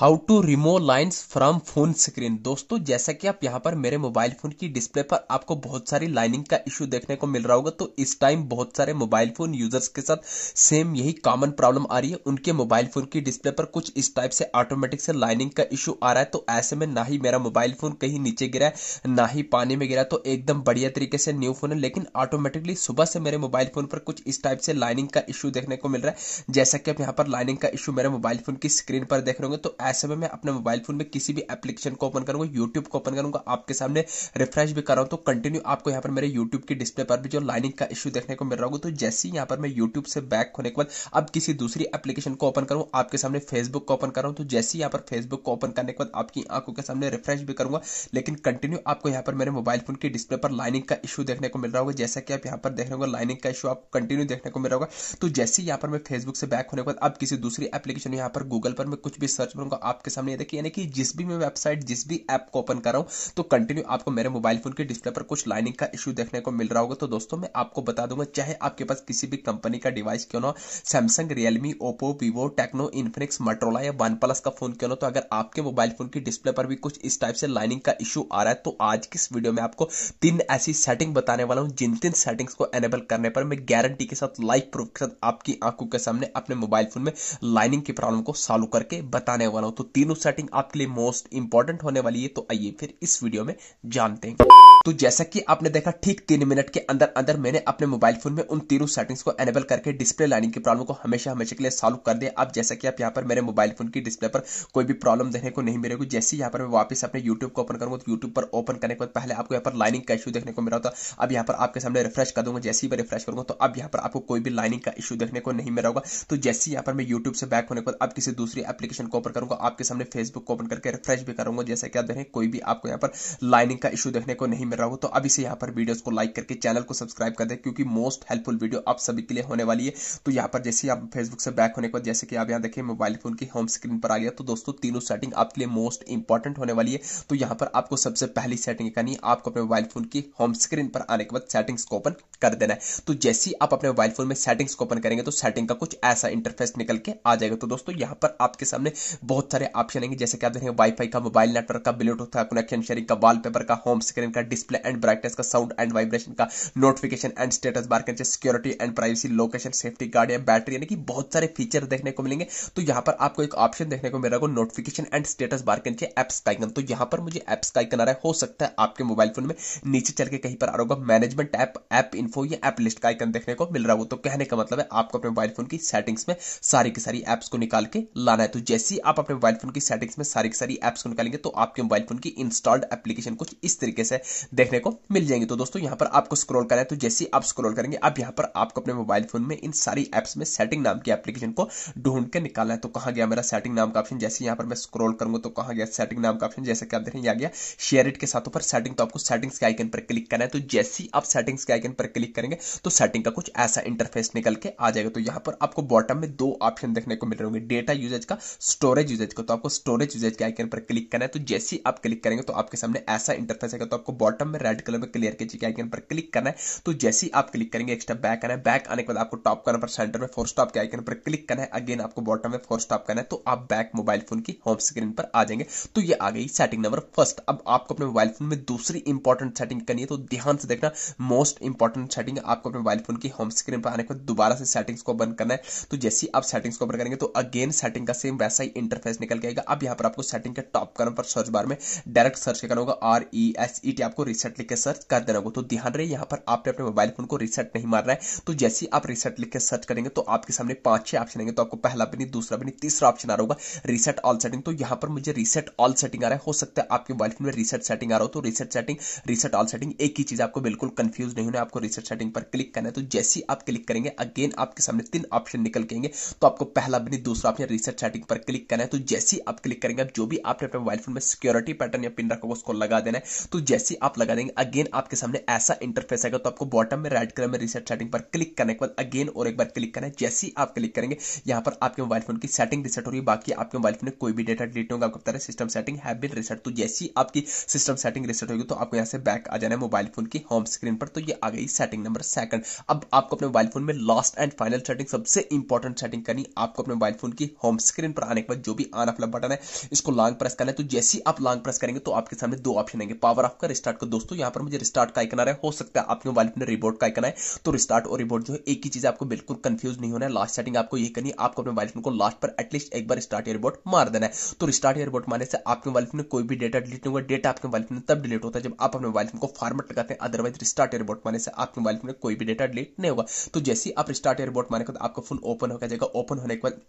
how to remove lines from phone screen दोस्तों जैसा कि आप यहाँ पर मेरे मोबाइल फोन की डिस्प्ले पर आपको बहुत सारी लाइनिंग का इश्यू देखने को मिल रहा होगा तो इस टाइम बहुत सारे मोबाइल फोन यूजर्स के साथ सेम यही कॉमन प्रॉब्लम आ रही है उनके मोबाइल फोन की डिस्प्ले पर कुछ इस टाइप से ऑटोमेटिक से लाइनिंग का इश्यू आ रहा है तो ऐसे में ना ही मेरा मोबाइल फोन कहीं नीचे गिरा है ना ही पानी में गिरा तो एकदम बढ़िया तरीके से न्यू फोन है लेकिन ऑटोमेटिकली सुबह से मेरे मोबाइल फोन पर कुछ इस टाइप से लाइनिंग का इश्यू देखने को मिल रहा है जैसा कि आप यहाँ पर लाइनिंग का इश्यू मेरे मोबाइल फोन की स्क्रीन पर देख रहे होंगे तो ऐसे में मैं अपने मोबाइल फोन में किसी भी एप्लीकेशन को ओपन करूंगा यूट्यूब को ओपन करूंगा आपके सामने रिफ्रेश भी कर रहा हूँ तो कंटिन्यू आपको यहाँ पर मेरे यूट्यूब की डिस्प्ले पर भी जो लाइनिंग का इशू देखने को मिल रहा होगा तो जैसे ही यहाँ पर मैं यूट्यूब से बैक होने के बाद अब किसी दूसरी एप्लीकेशन को ओपन करूँ आपके सामने फेसबुक को ओपन कर रहा हूँ तो जैसे ही यहाँ पर फेसबुक को ओपन करने के बाद आपकी आंखों के सामने रिफ्रेश भी करूंगा लेकिन कंटिन्यू आपको यहाँ पर मेरे मोबाइल फोन की डिस्प्ले पर लाइनिंग का इशू देखने को मिल रहा होगा जैसा कि आप यहाँ पर देख रहे हो लाइनिंग का इशू आपको कंटिन्यू देखने को मिल रहा होगा तो जैसे ही यहाँ पर मैं फेसबुक से बैक होने के बाद अब किसी दूसरी एप्लीकेशन यहाँ पर गूगल पर मैं कुछ भी सर्च करूंगा आपके सामने देखिए यानी कि जिस भी मैं वेबसाइट जिस भी ऐप को ओपन कर रहा हूं तो कंटिन्यू आपको मेरे मोबाइल फोन के डिस्प्ले पर कुछ लाइनिंग का इशू देखने को मिल रहा होगा तो दोस्तों मैं आपको बता दूंगा चाहे आपके पास किसी भी कंपनी का डिवाइस क्यों ना हो Samsung Realme Oppo Vivo Tecno Infinix Motorola या वन प्लस का फोन क्यों ना तो अगर आपके मोबाइल फोन की डिस्प्ले पर भी कुछ इस टाइप से लाइनिंग का इशू आ रहा है तो आज की इस वीडियो में आपको तीन ऐसी सेटिंग बताने वाला हूँ जिन तीन सेटिंग्स को एनेबल करने पर मैं गारंटी के साथ लाइव प्रूफ के साथ आपकी आंखों के सामने अपने मोबाइल फोन में लाइनिंग की प्रॉब्लम को सॉल्व करके बताने वाला हूँ तो तीनों सेटिंग आपके लिए मोस्ट इंपॉर्टेंट होने वाली है तो आइए फिर इस वीडियो में जानते हैं तो जैसा कि आपने देखा ठीक तीन मिनट के अंदर अंदर मैंने अपने मोबाइल फोन में उन तीनों सेटिंग्स को एनेबल करके डिस्प्ले लाइनिंग की प्रॉब्लम को हमेशा हमेशा के लिए सॉल्व कर दिया अब जैसा कि आप यहाँ पर मेरे मोबाइल फोन की डिस्प्ले पर कोई भी प्रॉब्लम देखने को नहीं मिलेगी जैसे यहाँ पर मैं वापस अपने यूट्यूब को ओपन करूंगा तो यूट्यूब पर ओपन करने के बाद पहले आपको यहाँ पर लाइनिंग का इशू देखने को मिला होता अब यहाँ पर आपके सामने रिफ्रेश कर दूंगा जैसे ही मैं रिफ्रेश करूंगा तो अब यहाँ पर आपको कोई भी लाइनिंग का इशू देखने को नहीं मिला होगा तो जैसे यहाँ पर मैं यूट्यूब से बैक होने के बाद अब किसी दूसरी एप्लीकेशन को ओपन करूंगा आपके सामने फेसबुक को ओपन करके रिफ्रेश भी करूंगा जैसे कि आप देखें कोई भी आपको यहाँ पर लाइनिंग का इशू देखने को नहीं मिल रहा हो तो अभी से यहाँ पर वीडियोस को लाइक करके चैनल को सब्सक्राइब कर दे क्योंकि मोस्ट हेल्पफुल वीडियो आप सभी के लिए होने वाली है तो यहाँ पर जैसे आप फेसबुक से बैक होने के बाद जैसे कि आप यहाँ देखिए मोबाइल फोन की होम स्क्रीन पर आ गया तो दोस्तों तीनों सेटिंग आपके लिए मोस्ट इंपॉर्टेंट होने वाली है तो यहाँ पर आपको सबसे पहली सेटिंग करनी है आपको अपने मोबाइल फोन की होम स्क्रीन पर आने के बाद सेटिंग्स को ओपन कर देना है तो जैसे ही आप अपने मोबाइल फोन में सेटिंग्स को ओपन करेंगे तो सेटिंग का कुछ ऐसा इंटरफेस निकल के आ जाएगा तो दोस्तों यहाँ पर आपके सामने बहुत सारे ऑप्शन आएंगे जैसे कि आप देखेंगे वाईफाई का मोबाइल नेटवर्क का ब्लूटूथ का कनेक्शन शेयरिंग का वॉलपेपर का होम स्क्रीन का डिस्प्ले एंड ब्राइटनेस का साउंड एंड वाइब्रेशन का नोटिफिकेशन एंड स्टेटस बार के security and privacy location safety guard या बैटरी यानी कि बहुत सारे फीचर देखने को मिलेंगे तो यहाँ पर आपको एक ऑप्शन देखने को मिल रहा है नोटिफिकेशन एंड स्टेटस बार के एप्स का आइकन तो यहाँ पर मुझे एप्स का आइकन आ रहा है हो सकता है आपके मोबाइल फोन में नीचे चल के कहीं पर आ रहा होगा मैनेजमेंट ऐप ऐप इन्फो या एप लिस्ट का आइकन देखने को मिल रहा हो तो कहने का मतलब है आपको अपने मोबाइल फोन की सेटिंग्स में सारी की सारी एप्स को निकाल के लाना है तो जैसे ही आप अपने मोबाइल फोन की सेटिंग्स में सारी की सारी एप्स को निकालेंगे तो आपके मोबाइल फोन की इंस्टॉल्ड एप्लीकेशन कुछ इस तरीके से देखने को मिल जाएंगे तो दोस्तों यहाँ पर आपको स्क्रॉल करना है तो जैसे ही आप स्क्रॉल करेंगे अब यहाँ पर आपको अपने मोबाइल फोन में इन सारी एप्स में सेटिंग नाम की एप्लीकेशन को ढूंढ के निकालना है तो कहा गया मेरा सेटिंग नाम का ऑप्शन जैसे यहाँ पर मैं स्क्रॉल करूंगा तो कहा गया सेटिंग नाम का ऑप्शन जैसे कि आप देखें आ गया शेयर इट के साथ ऊपर सेटिंग तो आपको सेटिंग्स के आइकन पर क्लिक करना है तो जैसे ही आप सेटिंग्स के आइकन पर क्लिक क्लिक करेंगे तो सेटिंग का कुछ ऐसा इंटरफेस निकल के आ जाएगा तो यहां पर आपको बॉटम में दो ऑप्शन देखने को मिल रहे होंगे डेटा यूजेज का स्टोरेज यूजेज का तो आपको स्टोरेज यूजेज के आइकन पर क्लिक करना है तो जैसे ही आप क्लिक करेंगे तो आपके सामने ऐसा इंटरफेस आएगा तो आपको बॉटम में रेड कलर में क्लियर के आइकन पर क्लिक करना है तो जैसे ही आप क्लिक करेंगे एक्स्ट्रा बैक आना है बैक आने के बाद आपको टॉप करना पर सेंटर में फोर स्टॉप के आइकन पर क्लिक करना है अगेन आपको बॉटम में फोर स्टॉप करना है तो आप बैक मोबाइल फोन की होम स्क्रीन पर आ जाएंगे तो ये आ गई सेटिंग नंबर फर्स्ट अब आपको अपने मोबाइल फोन में दूसरी इंपॉर्टेंट सेटिंग करनी है तो ध्यान से देखना मोस्ट इंपॉर्टेंट सेटिंग है आपको अपने मोबाइल फोन की होम स्क्रीन पर आने के बाद दोबारा से सेटिंग्स को बंद करना है तो जैसे ही आप सेटिंग्स को ओपन करेंगे तो अगेन सेटिंग का सेम वैसा ही इंटरफेस निकल के आएगा अब यहाँ पर आपको सेटिंग के टॉप कॉलम पर सर्च बार में डायरेक्ट सर्च करना होगा R E S E T आपको रिसेट लिख के सर्च कर देना होगा तो ध्यान रहे यहाँ पर आपने अपने मोबाइल फोन को रिसेट नहीं मारना है तो जैसे ही आप रिसेट लिख के सर्च करेंगे तो आपके सामने पांच छह ऑप्शन आएंगे तो आपको पहला भी नहीं दूसरा भी नहीं तीसरा ऑप्शन आ रहा होगा रिसेट ऑल सेटिंग तो यहाँ पर मुझे रिसेट ऑल सेटिंग आ रहा है हो सकता है आपके मोबाइल फोन में रिसेट सेटिंग आ रहा हो तो reset setting reset all setting एक ही चीज आपको बिल्कुल कंफ्यूज नहीं होना आपको रिसेट मैनेजर सेटिंग पर क्लिक करना है तो जैसे ही आप क्लिक करेंगे अगेन आपके सामने तीन ऑप्शन निकल के तो आपको पहला अपनी दूसरा ऑप्शन रिसर्च सेटिंग पर क्लिक करना है तो जैसे ही आप क्लिक करेंगे जो भी आपने अपने मोबाइल फोन में सिक्योरिटी पैटर्न या पिन रखा होगा उसको लगा देना है तो जैसे ही आप लगा देंगे अगेन आपके सामने ऐसा इंटरफेस आएगा तो आपको बॉटम में रेड कलर में रिसर्च सेटिंग पर क्लिक करने के बाद अगेन और एक बार क्लिक करना है जैसे ही आप क्लिक करेंगे यहाँ पर आपके मोबाइल फोन की सेटिंग रिसेट हो रही है बाकी आपके मोबाइल फोन में कोई भी डेटा डिलीट होगा आपको बता सिस्टम सेटिंग है बिन रिसेट तो जैसी आपकी सिस्टम सेटिंग रिसेट होगी तो आपको यहाँ से बैक आ जाना है मोबाइल फोन की होम स्क्रीन पर तो ये आ गई सेटिंग नंबर सेकंड अब आपको अपने मोबाइल फोन में लास्ट एंड फाइनल सेटिंग सबसे इंपॉर्टेंट सेटिंग करनी आपको अपने मोबाइल फोन की होम स्क्रीन पर आने के बाद जो भी आना वाला बटन है इसको लॉन्ग प्रेस करना है तो जैसे ही आप लॉन्ग प्रेस करेंगे तो आपके सामने दो ऑप्शन आएंगे पावर ऑफ का रिस्टार्ट का दोस्तों यहां पर मुझे रिस्टार्ट का आइकन आ रहा है हो सकता है आपके मोबाइल फोन रिबोट का आइकन है तो रिस्टार्ट और रिबोट जो है एक ही चीज आपको बिल्कुल कंफ्यूज नहीं होना है लास्ट सेटिंग आपको ये करनी है आपको अपने मोबाइल फोन को लास्ट पर एटलीस्ट एक बार स्टार्ट या एयरबोट मार देना है तो रिस्टार्ट या रिबोट मारने से आपके मोबाइल फोन में कोई भी डेटा डिलीट नहीं होगा डेटा आपके मोबाइल फोन में तब डिलीट होता है जब आप अपने मोबाइल फोन को फॉर्मेट लगाते हैं अदरवाइज रिस्टार्ट या रिबोट मारने से आप आपके मोबाइल में कोई भी डेटा डिलीट नहीं होगा तो जैसे आप स्टार्ट एयरबोट मारे तो आपका फोन ओपन हो जाएगा ओपन होने के बाद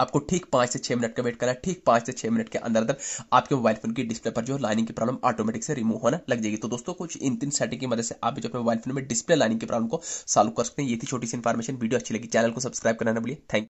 आपको ठीक पांच से छह मिनट का वेट करना है ठीक पांच से छह मिनट के अंदर अंदर आपके मोबाइल फोन की डिस्प्ले पर जो लाइनिंग की प्रॉब्लम ऑटोमेटिक से रिमूव होना लग जाएगी तो दोस्तों कुछ इन तीन सेटिंग की मदद से आप जो अपने मोबाइल फोन में डिस्प्ले लाइनिंग की प्रॉब्लम को सॉल्व कर सकते हैं ये थी छोटी सी इन्फॉर्मेशन वीडियो अच्छी लगी चैनल को सब्सक्राइब करना बोलिए थैंक